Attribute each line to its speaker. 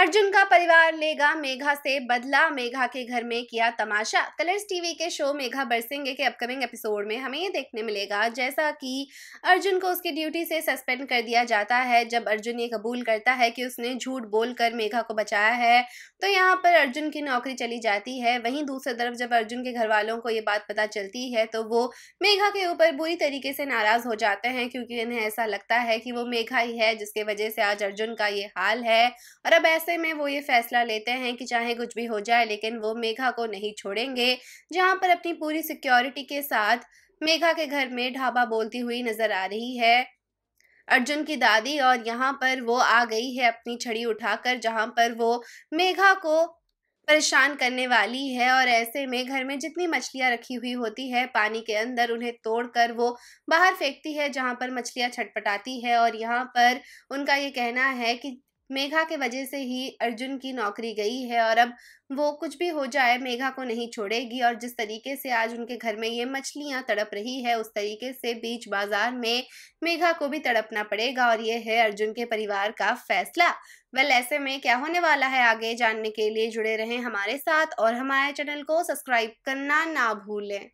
Speaker 1: अर्जुन का परिवार लेगा मेघा से बदला मेघा के घर में किया तमाशा कलर्स टीवी के शो मेघा बरसेंगे के अपकमिंग एपिसोड में हमें ये देखने मिलेगा जैसा कि अर्जुन को उसकी ड्यूटी से सस्पेंड कर दिया जाता है जब अर्जुन ये कबूल करता है कि उसने झूठ बोलकर मेघा को बचाया है तो यहाँ पर अर्जुन की नौकरी चली जाती है वहीं दूसरी तरफ जब अर्जुन के घर वालों को ये बात पता चलती है तो वो मेघा के ऊपर बुरी तरीके से नाराज़ हो जाते हैं क्योंकि इन्हें ऐसा लगता है कि वो मेघा ही है जिसके वजह से आज अर्जुन का ये हाल है और अब ऐसा ऐसे में वो ये फैसला लेते हैं कि चाहे कुछ भी हो जाए लेकिन वो मेघा को नहीं छोड़ेंगे जहाँ पर अपनी पूरी सिक्योरिटी के साथ मेघा के घर में ढाबा बोलती हुई नजर आ रही है अर्जुन की दादी और यहाँ पर वो आ गई है अपनी छड़ी उठाकर जहाँ पर वो मेघा को परेशान करने वाली है और ऐसे में घर में जितनी मछलियाँ रखी हुई होती है पानी के अंदर उन्हें तोड़कर वो बाहर फेंकती है जहाँ पर मछलियाँ छटपटाती है और यहाँ पर उनका ये कहना है कि मेघा के वजह से ही अर्जुन की नौकरी गई है और अब वो कुछ भी हो जाए मेघा को नहीं छोड़ेगी और जिस तरीके से आज उनके घर में ये मछलियाँ तड़प रही है उस तरीके से बीच बाजार में मेघा को भी तड़पना पड़ेगा और ये है अर्जुन के परिवार का फैसला वेल ऐसे में क्या होने वाला है आगे जानने के लिए जुड़े रहें हमारे साथ और हमारे चैनल को सब्सक्राइब करना ना भूलें